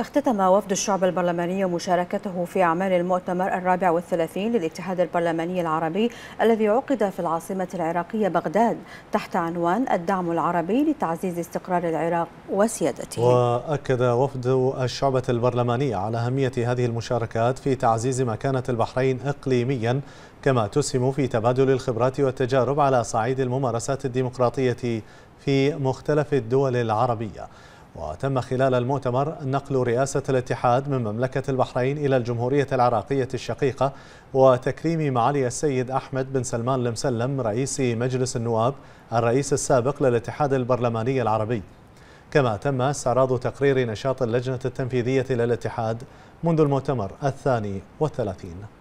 اختتم وفد الشعب البرلماني مشاركته في أعمال المؤتمر الرابع والثلاثين للاتحاد البرلماني العربي الذي عقد في العاصمة العراقية بغداد تحت عنوان الدعم العربي لتعزيز استقرار العراق وسيادته وأكد وفد الشعبة البرلمانية على أهمية هذه المشاركات في تعزيز مكانة البحرين إقليميا كما تسهم في تبادل الخبرات والتجارب على صعيد الممارسات الديمقراطية في مختلف الدول العربية وتم خلال المؤتمر نقل رئاسة الاتحاد من مملكة البحرين إلى الجمهورية العراقية الشقيقة وتكريم معالي السيد أحمد بن سلمان المسلم رئيس مجلس النواب الرئيس السابق للاتحاد البرلماني العربي كما تم استعراض تقرير نشاط اللجنة التنفيذية للاتحاد منذ المؤتمر الثاني والثلاثين